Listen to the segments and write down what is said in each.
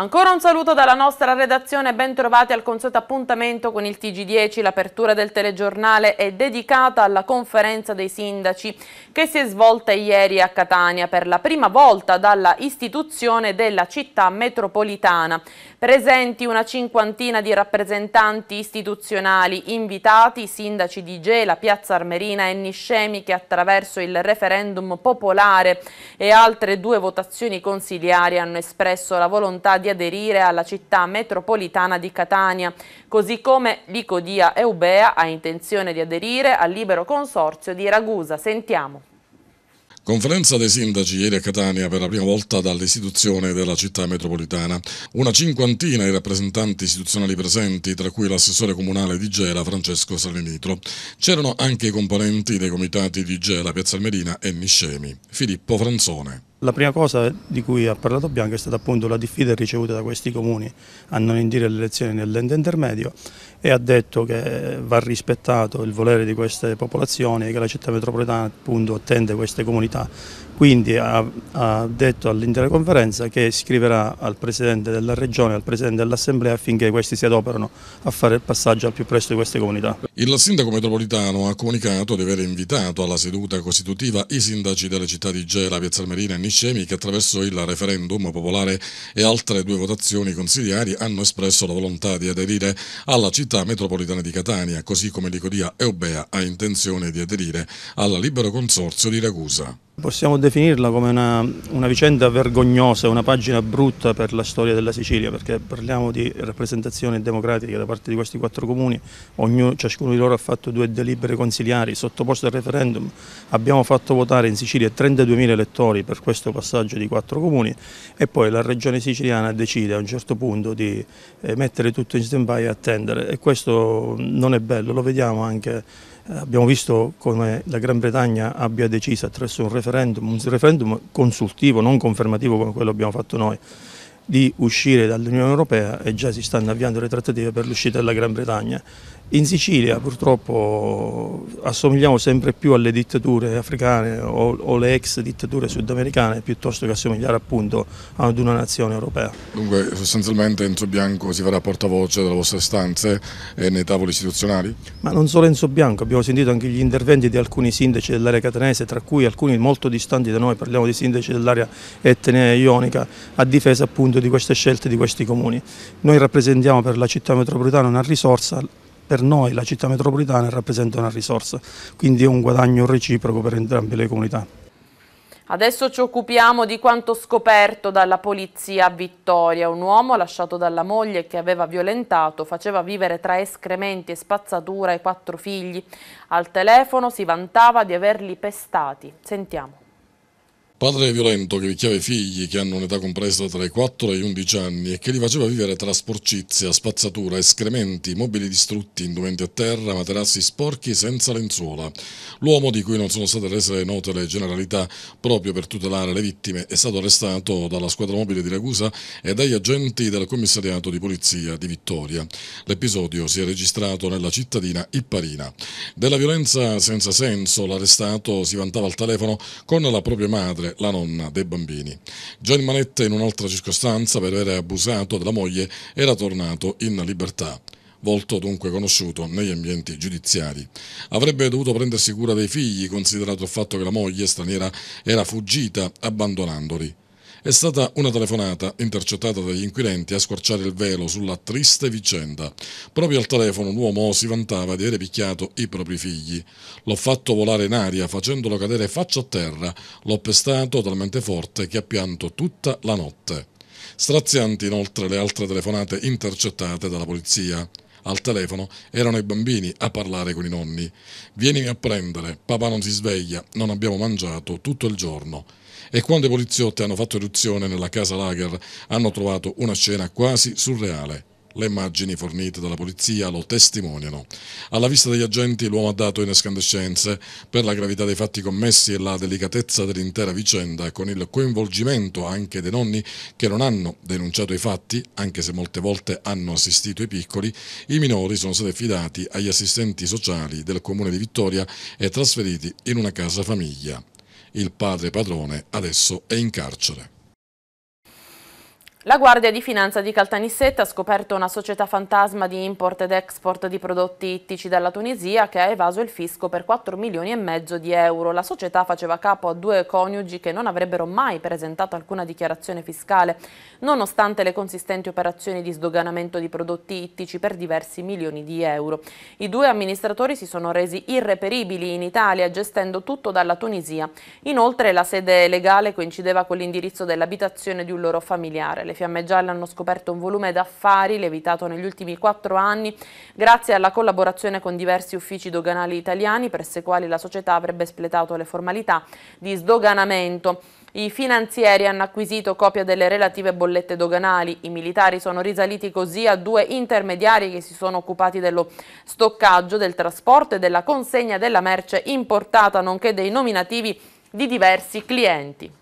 Ancora un saluto dalla nostra redazione, bentrovati al consueto appuntamento con il TG10. L'apertura del telegiornale è dedicata alla conferenza dei sindaci che si è svolta ieri a Catania per la prima volta dalla istituzione della città metropolitana. Presenti una cinquantina di rappresentanti istituzionali, invitati sindaci di Gela, Piazza Armerina e Niscemi che attraverso il referendum popolare e altre due votazioni consiliari hanno espresso la volontà di aderire alla città metropolitana di Catania, così come Licodia Eubea ha intenzione di aderire al libero consorzio di Ragusa. Sentiamo. Conferenza dei sindaci ieri a Catania per la prima volta dall'istituzione della città metropolitana. Una cinquantina i rappresentanti istituzionali presenti, tra cui l'assessore comunale di Gela Francesco Salinitro. C'erano anche i componenti dei comitati di Gela, Piazza Almerina e Niscemi. Filippo Franzone. La prima cosa di cui ha parlato Bianco è stata appunto la diffida ricevuta da questi comuni a non indire le elezioni nell'ente intermedio e ha detto che eh, va rispettato il volere di queste popolazioni e che la città metropolitana appunto attende queste comunità quindi ha, ha detto all'intera conferenza che scriverà al Presidente della Regione e al Presidente dell'Assemblea affinché questi si adoperano a fare il passaggio al più presto di queste comunità. Il Sindaco metropolitano ha comunicato di aver invitato alla seduta costitutiva i sindaci delle città di Gela, Piazzalmerina e Niscemi che attraverso il referendum popolare e altre due votazioni consigliari hanno espresso la volontà di aderire alla città metropolitana di Catania, così come Licodia e Obea ha intenzione di aderire al libero consorzio di Ragusa. Possiamo definirla come una, una, vicenda vergognosa, una pagina brutta per la storia della Sicilia, perché parliamo di rappresentazione democratica da parte di questi quattro comuni, Ognuno, ciascuno di loro ha fatto due delibere consiliari sottoposte al referendum, abbiamo fatto votare in Sicilia 32.000 elettori per questo passaggio di quattro comuni e poi la regione siciliana decide a un certo punto di eh, mettere tutto in stand-by e attendere e questo non è bello, lo vediamo anche eh, abbiamo visto come la Gran Bretagna abbia deciso attraverso un referendum, un referendum consultivo, non confermativo come quello che abbiamo fatto noi, di uscire dall'Unione Europea e già si stanno avviando le trattative per l'uscita della Gran Bretagna. In Sicilia purtroppo assomigliamo sempre più alle dittature africane o, o le ex dittature sudamericane piuttosto che assomigliare appunto ad una nazione europea. Dunque sostanzialmente Enzo Bianco si farà portavoce delle vostre stanze e eh, nei tavoli istituzionali? Ma non solo Enzo Bianco, abbiamo sentito anche gli interventi di alcuni sindaci dell'area catanese, tra cui alcuni molto distanti da noi, parliamo di sindaci dell'area etnea ionica, a difesa appunto di queste scelte di questi comuni. Noi rappresentiamo per la città metropolitana una risorsa per noi la città metropolitana rappresenta una risorsa, quindi è un guadagno reciproco per entrambe le comunità. Adesso ci occupiamo di quanto scoperto dalla polizia a Vittoria. Un uomo lasciato dalla moglie che aveva violentato faceva vivere tra escrementi e spazzatura i quattro figli. Al telefono si vantava di averli pestati. Sentiamo. Padre violento che picchiava i figli che hanno un'età compresa tra i 4 e gli 11 anni e che li faceva vivere tra sporcizia, spazzatura, escrementi, mobili distrutti, indumenti a terra, materassi sporchi senza lenzuola. L'uomo di cui non sono state rese note le generalità proprio per tutelare le vittime è stato arrestato dalla squadra mobile di Ragusa e dagli agenti del commissariato di polizia di Vittoria. L'episodio si è registrato nella cittadina Ipparina. Della violenza senza senso l'arrestato si vantava al telefono con la propria madre la nonna dei bambini. Gianni Manetta in un'altra circostanza per aver abusato della moglie era tornato in libertà volto dunque conosciuto negli ambienti giudiziari. Avrebbe dovuto prendersi cura dei figli, considerato il fatto che la moglie straniera era fuggita abbandonandoli. È stata una telefonata intercettata dagli inquirenti a squarciare il velo sulla triste vicenda. Proprio al telefono l'uomo si vantava di aver picchiato i propri figli. L'ho fatto volare in aria facendolo cadere faccia a terra, l'ho pestato talmente forte che ha pianto tutta la notte. Strazianti inoltre le altre telefonate intercettate dalla polizia al telefono erano i bambini a parlare con i nonni. Vieni a prendere, papà non si sveglia, non abbiamo mangiato tutto il giorno. E quando i poliziotti hanno fatto irruzione nella casa Lager hanno trovato una scena quasi surreale. Le immagini fornite dalla polizia lo testimoniano. Alla vista degli agenti l'uomo ha dato in escandescenze per la gravità dei fatti commessi e la delicatezza dell'intera vicenda, con il coinvolgimento anche dei nonni che non hanno denunciato i fatti, anche se molte volte hanno assistito i piccoli, i minori sono stati affidati agli assistenti sociali del comune di Vittoria e trasferiti in una casa famiglia. Il padre padrone adesso è in carcere. La Guardia di Finanza di Caltanissetta ha scoperto una società fantasma di import ed export di prodotti ittici dalla Tunisia che ha evaso il fisco per 4 milioni e mezzo di euro. La società faceva capo a due coniugi che non avrebbero mai presentato alcuna dichiarazione fiscale, nonostante le consistenti operazioni di sdoganamento di prodotti ittici per diversi milioni di euro. I due amministratori si sono resi irreperibili in Italia, gestendo tutto dalla Tunisia. Inoltre la sede legale coincideva con l'indirizzo dell'abitazione di un loro familiare. Le Fiamme Gialle hanno scoperto un volume d'affari levitato negli ultimi quattro anni grazie alla collaborazione con diversi uffici doganali italiani presso i quali la società avrebbe espletato le formalità di sdoganamento. I finanzieri hanno acquisito copia delle relative bollette doganali, i militari sono risaliti così a due intermediari che si sono occupati dello stoccaggio, del trasporto e della consegna della merce importata, nonché dei nominativi di diversi clienti.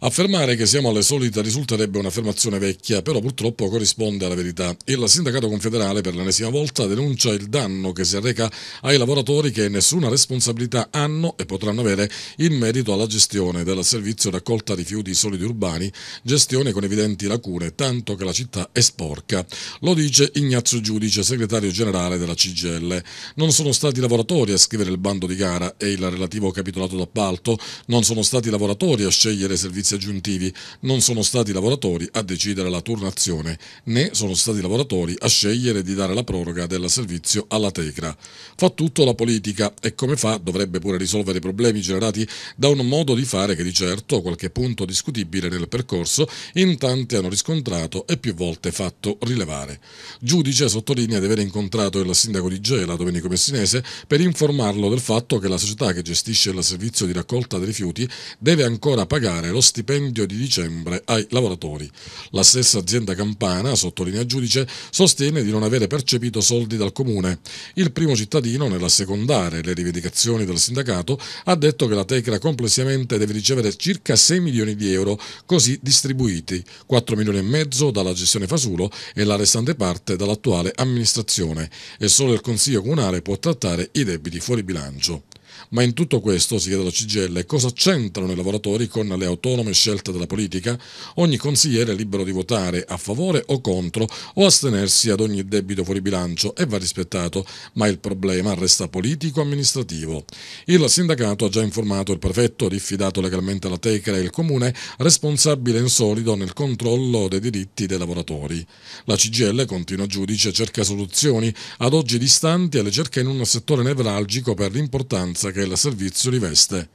Affermare che siamo alle solite risulterebbe un'affermazione vecchia, però purtroppo corrisponde alla verità. Il sindacato confederale per l'ennesima volta denuncia il danno che si arreca ai lavoratori che nessuna responsabilità hanno e potranno avere in merito alla gestione del servizio raccolta rifiuti solidi urbani, gestione con evidenti lacune, tanto che la città è sporca. Lo dice Ignazio Giudice, segretario generale della CGL. Non sono stati i lavoratori a scrivere il bando di gara e il relativo capitolato d'appalto, non sono stati i lavoratori a scegliere servizi servizi aggiuntivi. Non sono stati i lavoratori a decidere la turnazione, né sono stati i lavoratori a scegliere di dare la proroga del servizio alla Tecra. Fa tutto la politica e come fa dovrebbe pure risolvere i problemi generati da un modo di fare che di certo qualche punto discutibile nel percorso in tanti hanno riscontrato e più volte fatto rilevare. Giudice sottolinea di aver incontrato il sindaco di Gela, Domenico Messinese, per informarlo del fatto che la società che gestisce il servizio di raccolta dei rifiuti deve ancora pagare lo stesso stipendio di dicembre ai lavoratori. La stessa azienda campana, sottolinea il giudice, sostiene di non avere percepito soldi dal comune. Il primo cittadino, nell'assecondare le rivendicazioni del sindacato, ha detto che la Tecra complessivamente deve ricevere circa 6 milioni di euro, così distribuiti, 4 milioni e mezzo dalla gestione Fasulo e la restante parte dall'attuale amministrazione e solo il Consiglio Comunale può trattare i debiti fuori bilancio. Ma in tutto questo, si chiede alla CGL, cosa c'entrano i lavoratori con le autonome scelte della politica? Ogni consigliere è libero di votare a favore o contro o astenersi ad ogni debito fuori bilancio e va rispettato, ma il problema resta politico-amministrativo. Il sindacato ha già informato il prefetto, diffidato legalmente alla Tecra e il comune, responsabile in solido nel controllo dei diritti dei lavoratori. La CGL, continua giudice, cerca soluzioni ad oggi distanti e le cerca in un settore nevralgico per l'importanza che il servizio riveste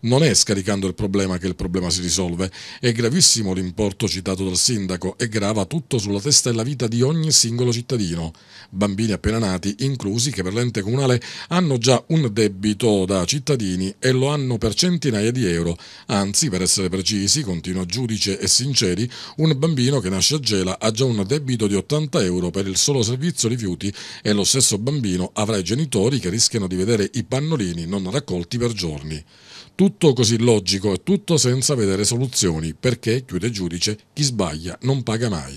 non è scaricando il problema che il problema si risolve. È gravissimo l'importo citato dal sindaco e grava tutto sulla testa e la vita di ogni singolo cittadino, bambini appena nati inclusi che per l'ente comunale hanno già un debito da cittadini e lo hanno per centinaia di euro. Anzi, per essere precisi, continua giudice e sinceri, un bambino che nasce a Gela ha già un debito di 80 euro per il solo servizio rifiuti e lo stesso bambino avrà i genitori che rischiano di vedere i pannolini non raccolti per giorni. Tutto così logico e tutto senza vedere soluzioni, perché, chiude il giudice, chi sbaglia non paga mai.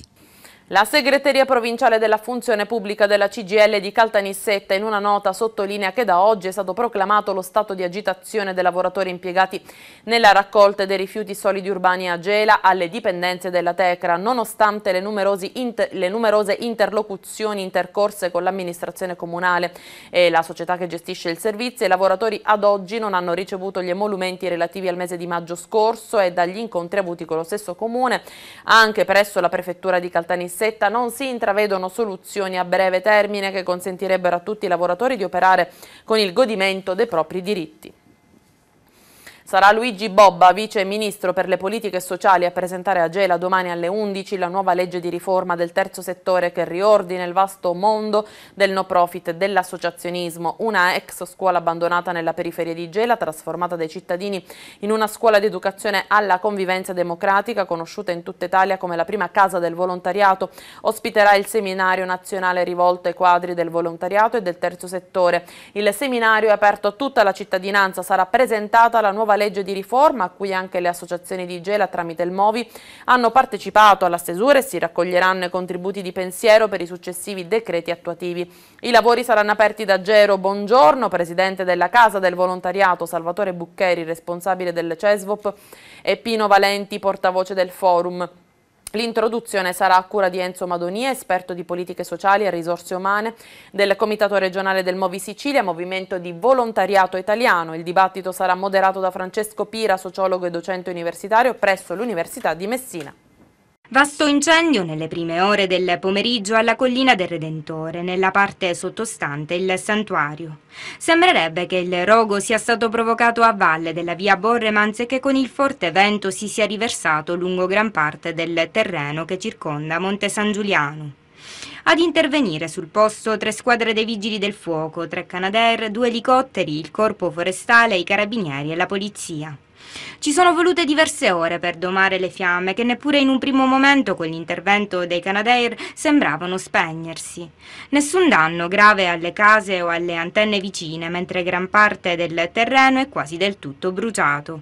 La segreteria provinciale della funzione pubblica della CGL di Caltanissetta in una nota sottolinea che da oggi è stato proclamato lo stato di agitazione dei lavoratori impiegati nella raccolta dei rifiuti solidi urbani a Gela alle dipendenze della Tecra, nonostante le, inter le numerose interlocuzioni intercorse con l'amministrazione comunale e la società che gestisce il servizio, i lavoratori ad oggi non hanno ricevuto gli emolumenti relativi al mese di maggio scorso e dagli incontri avuti con lo stesso comune, anche presso la prefettura di Caltanissetta Cassetta non si intravedono soluzioni a breve termine che consentirebbero a tutti i lavoratori di operare con il godimento dei propri diritti. Sarà Luigi Bobba, vice ministro per le politiche sociali, a presentare a Gela domani alle 11 la nuova legge di riforma del terzo settore che riordina il vasto mondo del no profit e dell'associazionismo. Una ex scuola abbandonata nella periferia di Gela, trasformata dai cittadini in una scuola di educazione alla convivenza democratica, conosciuta in tutta Italia come la prima casa del volontariato, ospiterà il seminario nazionale rivolto ai quadri del volontariato e del terzo settore. Il seminario è aperto a tutta la cittadinanza, sarà presentata la nuova legge legge di riforma, a cui anche le associazioni di Gela tramite il Movi hanno partecipato alla stesura e si raccoglieranno i contributi di pensiero per i successivi decreti attuativi. I lavori saranno aperti da Gero Buongiorno, presidente della Casa del Volontariato, Salvatore Buccheri, responsabile del CESVOP e Pino Valenti, portavoce del Forum. L'introduzione sarà a cura di Enzo Madonia, esperto di politiche sociali e risorse umane del Comitato regionale del Movi Sicilia, movimento di volontariato italiano. Il dibattito sarà moderato da Francesco Pira, sociologo e docente universitario presso l'Università di Messina. Vasto incendio nelle prime ore del pomeriggio alla collina del Redentore, nella parte sottostante il santuario. Sembrerebbe che il rogo sia stato provocato a valle della via Borremans e che con il forte vento si sia riversato lungo gran parte del terreno che circonda Monte San Giuliano. Ad intervenire sul posto tre squadre dei vigili del fuoco, tre Canadair, due elicotteri, il corpo forestale, i carabinieri e la polizia. Ci sono volute diverse ore per domare le fiamme che neppure in un primo momento con l'intervento dei Canadair sembravano spegnersi. Nessun danno grave alle case o alle antenne vicine, mentre gran parte del terreno è quasi del tutto bruciato.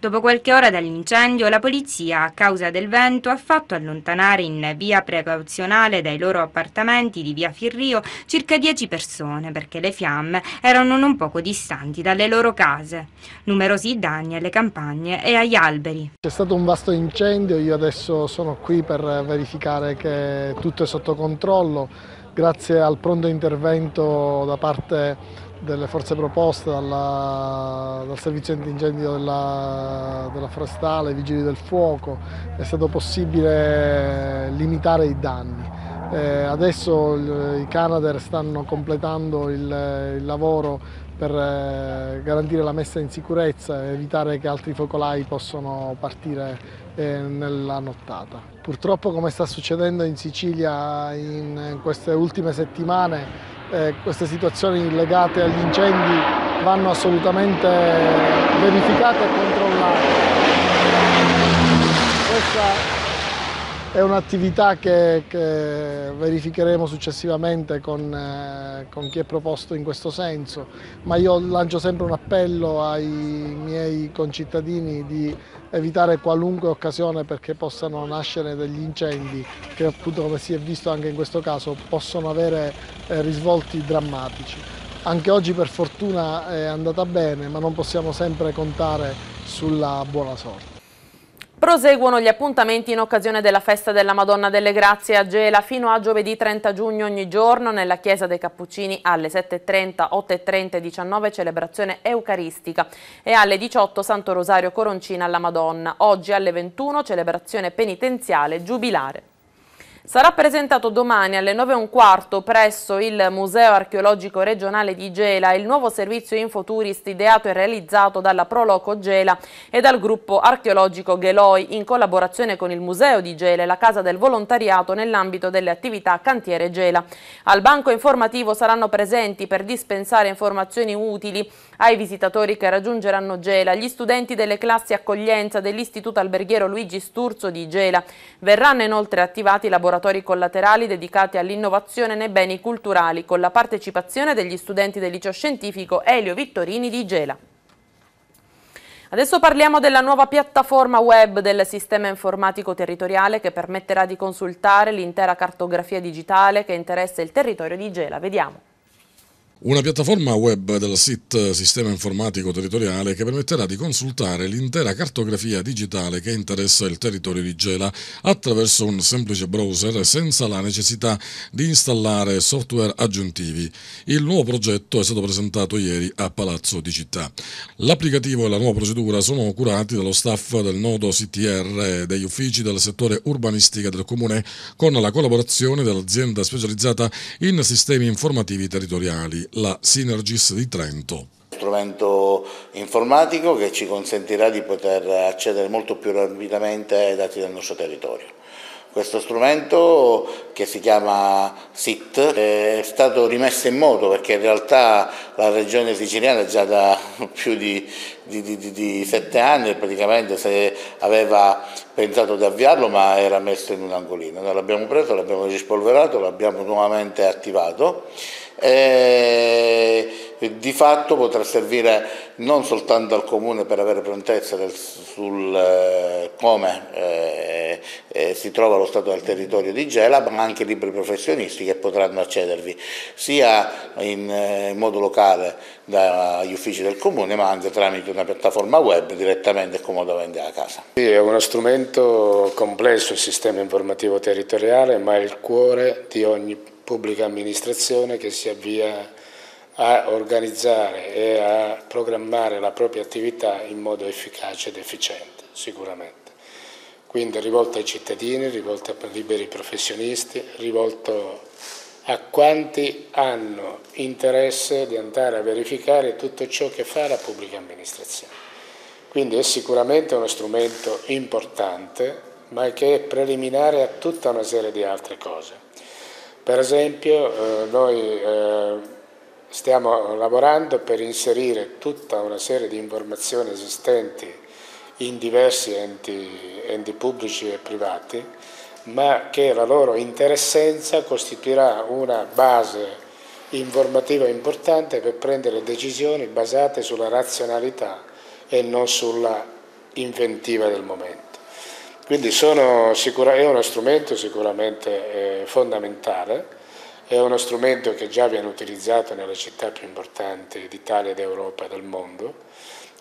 Dopo qualche ora dall'incendio, la polizia, a causa del vento, ha fatto allontanare in via precauzionale dai loro appartamenti di via Firrio circa 10 persone perché le fiamme erano non poco distanti dalle loro case. Numerosi danni alle campagne e agli alberi. C'è stato un vasto incendio, io adesso sono qui per verificare che tutto è sotto controllo. Grazie al pronto intervento da parte delle forze proposte dalla, dal servizio antincendio della, della forestale, i vigili del fuoco, è stato possibile limitare i danni. Eh, adesso il, i Canadair stanno completando il, il lavoro per eh, garantire la messa in sicurezza e evitare che altri focolai possano partire eh, nella nottata. Purtroppo come sta succedendo in Sicilia in queste ultime settimane eh, queste situazioni legate agli incendi vanno assolutamente verificate e controllate. Questa è un'attività che, che, verificheremo successivamente con, eh, con, chi è proposto in questo senso, ma io lancio sempre un appello ai miei concittadini di evitare qualunque occasione perché possano nascere degli incendi che appunto come si è visto anche in questo caso possono avere eh, risvolti drammatici. Anche oggi per fortuna è andata bene ma non possiamo sempre contare sulla buona sorte. Proseguono gli appuntamenti in occasione della festa della Madonna delle Grazie a Gela fino a giovedì 30 giugno ogni giorno nella Chiesa dei Cappuccini alle 7.30, 8.30 e 19 celebrazione eucaristica e alle 18 Santo Rosario Coroncina alla Madonna. Oggi alle 21 celebrazione penitenziale giubilare. Sarà presentato domani alle 9.15 presso il Museo Archeologico Regionale di Gela il nuovo servizio Infoturist ideato e realizzato dalla Proloco Gela e dal gruppo archeologico Geloi in collaborazione con il Museo di Gela e la Casa del Volontariato nell'ambito delle attività Cantiere Gela. Al banco informativo saranno presenti per dispensare informazioni utili ai visitatori che raggiungeranno Gela, gli studenti delle classi accoglienza dell'Istituto Alberghiero Luigi Sturzo di Gela. Verranno inoltre attivati laboratori laboratori collaterali dedicati all'innovazione nei beni culturali con la partecipazione degli studenti del liceo scientifico Elio Vittorini di Gela. Adesso parliamo della nuova piattaforma web del sistema informatico territoriale che permetterà di consultare l'intera cartografia digitale che interessa il territorio di Gela. Vediamo. Una piattaforma web del SIT eh, Sistema Informatico Territoriale che permetterà di consultare l'intera cartografia digitale che interessa il territorio di Gela attraverso un semplice browser senza la necessità di installare software aggiuntivi. Il nuovo progetto è stato presentato ieri a Palazzo di Città. L'applicativo e la nuova procedura sono curati dallo staff del nodo CTR e degli uffici del settore urbanistica del Comune con la collaborazione dell'azienda specializzata in sistemi informativi territoriali la Synergis di Trento strumento informatico che ci consentirà di poter accedere molto più rapidamente ai dati del nostro territorio. Questo strumento che si chiama SIT è stato rimesso in moto perché in realtà la regione siciliana già da più di, di, di, di sette anni praticamente aveva pensato di avviarlo ma era messo in un angolino. Noi l'abbiamo preso, l'abbiamo rispolverato, l'abbiamo nuovamente attivato e di fatto potrà servire non soltanto al Comune per avere prontezza del, sul eh, come eh, eh, si trova lo stato del territorio di Gela, ma anche i libri professionisti che potranno accedervi sia in, eh, in modo locale dagli uffici del Comune, ma anche tramite una piattaforma web direttamente e comodamente a casa. Sì, è uno strumento complesso il sistema informativo territoriale, ma è il cuore di ogni pubblica amministrazione che si avvia a organizzare e a programmare la propria attività in modo efficace ed efficiente, sicuramente. Quindi rivolto ai cittadini, rivolto a liberi professionisti, rivolto a quanti hanno interesse di andare a verificare tutto ciò che fa la pubblica amministrazione. Quindi è sicuramente uno strumento importante, ma che è preliminare a tutta una serie di altre cose per esempio eh, noi eh, stiamo lavorando per inserire tutta una serie di informazioni esistenti in diversi enti, enti pubblici e privati, ma che la loro interessenza costituirà una base informativa importante per prendere decisioni basate sulla razionalità e non sulla inventiva del momento. Quindi sono, è uno strumento sicuramente eh, fondamentale, è uno strumento che già viene utilizzato nelle città più importanti d'Italia, d'Europa e del mondo,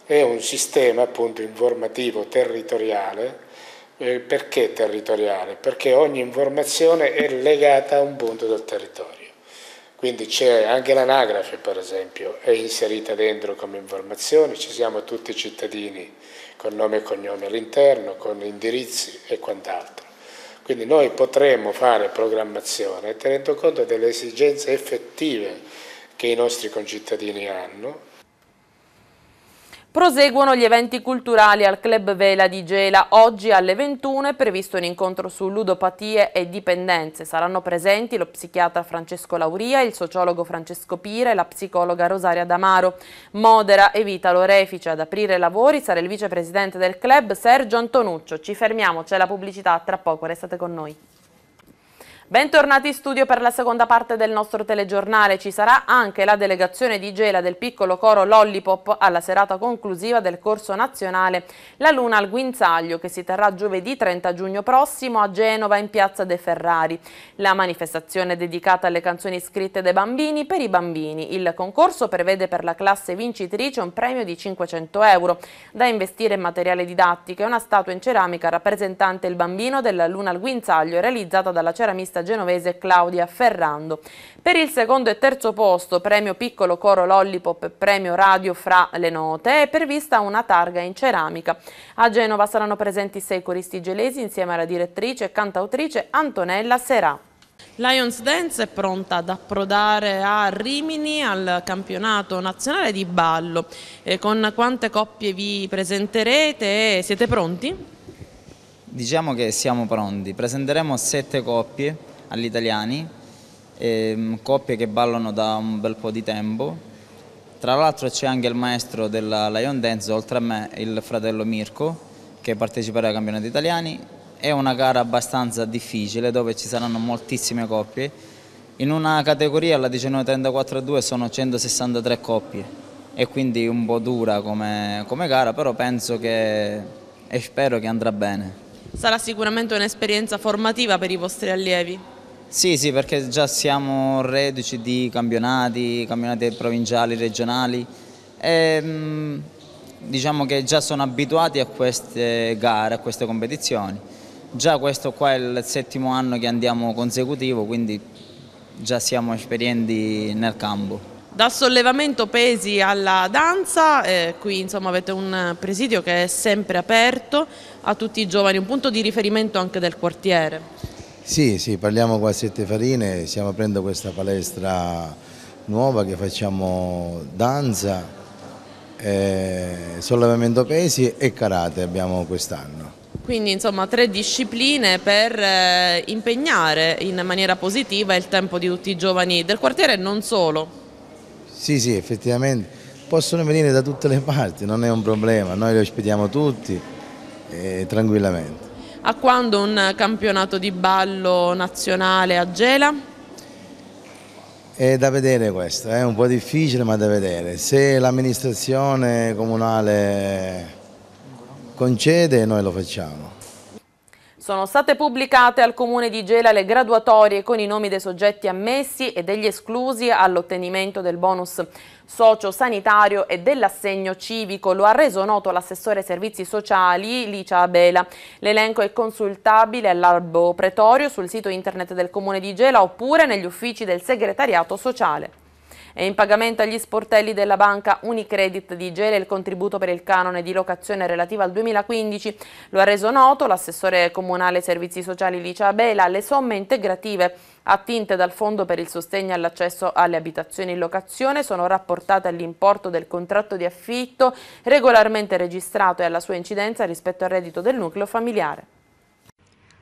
è un sistema appunto informativo territoriale. Eh, perché territoriale? Perché ogni informazione è legata a un punto del territorio. Quindi c'è anche l'anagrafe, per esempio, è inserita dentro come informazione, ci siamo tutti cittadini con nome e cognome all'interno, con indirizzi e quant'altro. Quindi noi potremo fare programmazione tenendo conto delle esigenze effettive che i nostri concittadini hanno Proseguono gli eventi culturali al Club Vela di Gela. Oggi alle 21 è previsto un incontro su ludopatie e dipendenze. Saranno presenti lo psichiatra Francesco Lauria, il sociologo Francesco Pire e la psicologa Rosaria D'Amaro. Modera e Vita Lorefice ad aprire i lavori sarà il vicepresidente del club Sergio Antonuccio. Ci fermiamo, c'è la pubblicità, tra poco restate con noi. Bentornati in studio per la seconda parte del nostro telegiornale. Ci sarà anche la delegazione di Gela del piccolo coro Lollipop alla serata conclusiva del corso nazionale La Luna al Guinzaglio che si terrà giovedì 30 giugno prossimo a Genova in Piazza De Ferrari. La manifestazione è dedicata alle canzoni scritte dai bambini per i bambini. Il concorso prevede per la classe vincitrice un premio di 500 euro da investire in materiale didattico e una statua in ceramica rappresentante il bambino della Luna al Guinzaglio realizzata dalla ceramista testa genovese Claudia Ferrando. Per il secondo e terzo posto, premio piccolo coro Lollipop e premio radio fra le note, è prevista una targa in ceramica. A Genova saranno presenti sei coristi gelesi insieme alla direttrice e cantautrice Antonella Serà. Lions Dance è pronta ad approdare a Rimini al campionato nazionale di ballo. E con quante coppie vi presenterete? Siete pronti? Diciamo che siamo pronti, presenteremo sette coppie agli italiani, ehm, coppie che ballano da un bel po' di tempo. Tra l'altro c'è anche il maestro della Lion Dance, oltre a me il fratello Mirko, che parteciperà ai campionati italiani. È una gara abbastanza difficile dove ci saranno moltissime coppie. In una categoria, la 1934-2, sono 163 coppie e quindi un po' dura come, come gara, però penso che e spero che andrà bene. Sarà sicuramente un'esperienza formativa per i vostri allievi? Sì, sì, perché già siamo reduci di campionati, campionati provinciali, regionali. E, ehm, diciamo che già sono abituati a queste gare, a queste competizioni. Già questo qua è il settimo anno che andiamo consecutivo, quindi già siamo esperienti nel campo. Dal sollevamento pesi alla danza, eh, qui insomma, avete un presidio che è sempre aperto a tutti i giovani, un punto di riferimento anche del quartiere. Sì, sì, parliamo qua a Sette Farine, stiamo aprendo questa palestra nuova che facciamo danza, eh, sollevamento pesi e karate abbiamo quest'anno. Quindi insomma tre discipline per eh, impegnare in maniera positiva il tempo di tutti i giovani del quartiere e non solo. Sì, sì, effettivamente possono venire da tutte le parti, non è un problema, noi li ospitiamo tutti eh, tranquillamente. A quando un campionato di ballo nazionale a Gela? È da vedere questo, è un po' difficile ma da vedere. Se l'amministrazione comunale concede noi lo facciamo. Sono state pubblicate al Comune di Gela le graduatorie con i nomi dei soggetti ammessi e degli esclusi all'ottenimento del bonus socio-sanitario e dell'assegno civico. Lo ha reso noto l'assessore servizi sociali Licia Abela. L'elenco è consultabile all'albo pretorio sul sito internet del Comune di Gela oppure negli uffici del segretariato sociale e in pagamento agli sportelli della banca Unicredit di Gela il contributo per il canone di locazione relativa al 2015. Lo ha reso noto l'assessore comunale servizi sociali Licia Abela. Le somme integrative attinte dal Fondo per il sostegno all'accesso alle abitazioni in locazione sono rapportate all'importo del contratto di affitto regolarmente registrato e alla sua incidenza rispetto al reddito del nucleo familiare.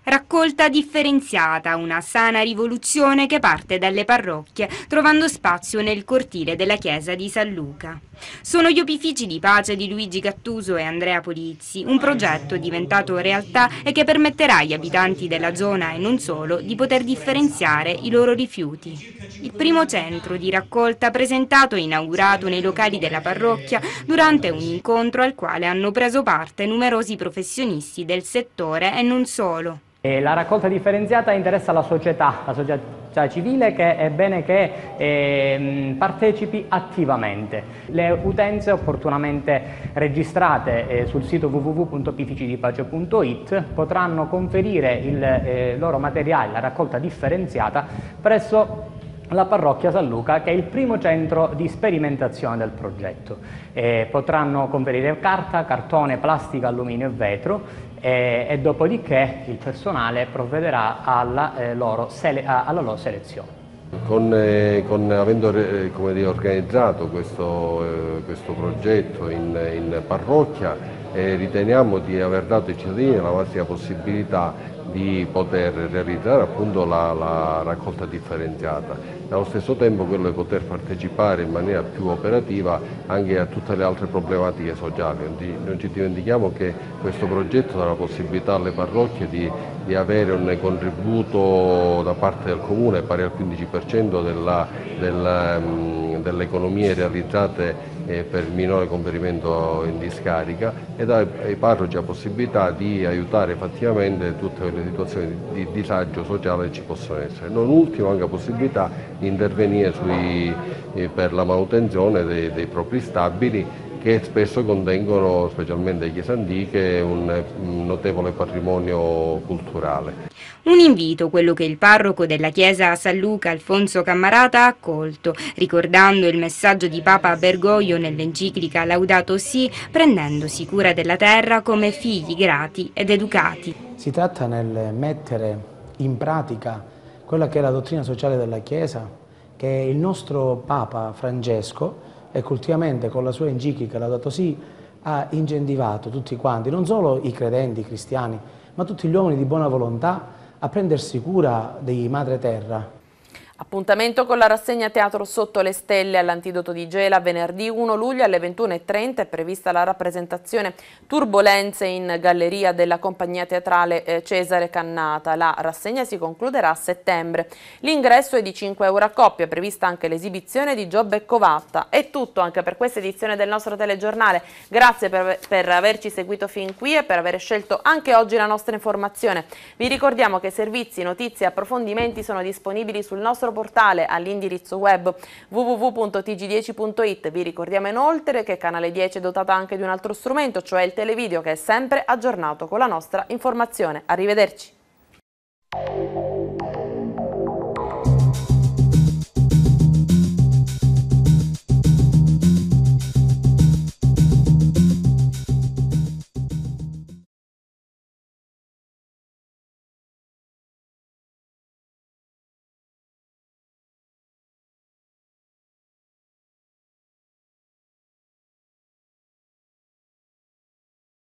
Raccolta differenziata, una sana rivoluzione che parte dalle parrocchie, trovando spazio nel cortile della chiesa di San Luca. Sono gli opifici di pace di Luigi Gattuso e Andrea Polizzi, un progetto diventato realtà e che permetterà agli abitanti della zona e non solo di poter differenziare i loro rifiuti. Il primo centro di raccolta presentato e inaugurato nei locali della parrocchia durante un incontro al quale hanno preso parte numerosi professionisti del settore e non solo. Eh, la raccolta differenziata interessa la società, la società civile che è bene che eh, partecipi attivamente. Le utenze opportunamente registrate eh, sul sito www.pificidipace.it potranno conferire il eh, loro materiale, la raccolta differenziata, presso la parrocchia San Luca che è il primo centro di sperimentazione del progetto. Eh, potranno conferire carta, cartone, plastica, alluminio e vetro e, e dopodiché il personale provvederà alla, eh, loro, sele, alla loro selezione. Con, eh, con, avendo eh, dire, organizzato questo, eh, questo, progetto in, in parrocchia eh, riteniamo di aver dato ai cittadini la massima possibilità di poter realizzare appunto la, la, raccolta differenziata e allo stesso tempo quello di poter partecipare in maniera più operativa anche a tutte le altre problematiche sociali. Non ci dimentichiamo che questo progetto dà la possibilità alle parrocchie di, di avere un contributo da parte del comune pari al 15% ehm, delle economie realizzate eh, per minore conferimento in discarica e dà ai parroci la possibilità di aiutare effettivamente tutte le situazioni di disagio sociale che ci possono essere. Non ultimo anche la possibilità di intervenire sui, eh, per la manutenzione dei, dei propri stabili che spesso contengono, specialmente le chiese antiche, un notevole patrimonio culturale. Un invito, quello che il parroco della chiesa San Luca, Alfonso Cammarata, ha accolto, ricordando il messaggio di Papa Bergoglio nell'enciclica Laudato Si, prendendosi cura della terra come figli grati ed educati. Si tratta nel mettere in pratica quella che è la dottrina sociale della Chiesa, che il nostro Papa Francesco Ecco, ultimamente con la sua enciclica, la dato sì, ha incentivato tutti quanti, non solo i credenti, i cristiani, ma tutti gli uomini di buona volontà a prendersi cura di madre terra, Appuntamento con la rassegna teatro Sotto le Stelle all'Antidoto di Gela venerdì 1 luglio alle 21.30 è prevista la rappresentazione Turbolenze in galleria della compagnia teatrale eh, Cesare Cannata. La rassegna si concluderà a settembre. L'ingresso è di 5 euro a coppia, prevista anche l'esibizione di Giobbe Covatta. È tutto anche per questa edizione del nostro telegiornale. Grazie per, per averci seguito fin qui e per aver scelto anche oggi la nostra informazione. Vi ricordiamo che servizi, notizie e approfondimenti sono disponibili sul nostro nostro portale all'indirizzo web www.tg10.it. Vi ricordiamo inoltre che Canale 10 è dotata anche di un altro strumento, cioè il televideo che è sempre aggiornato con la nostra informazione. Arrivederci.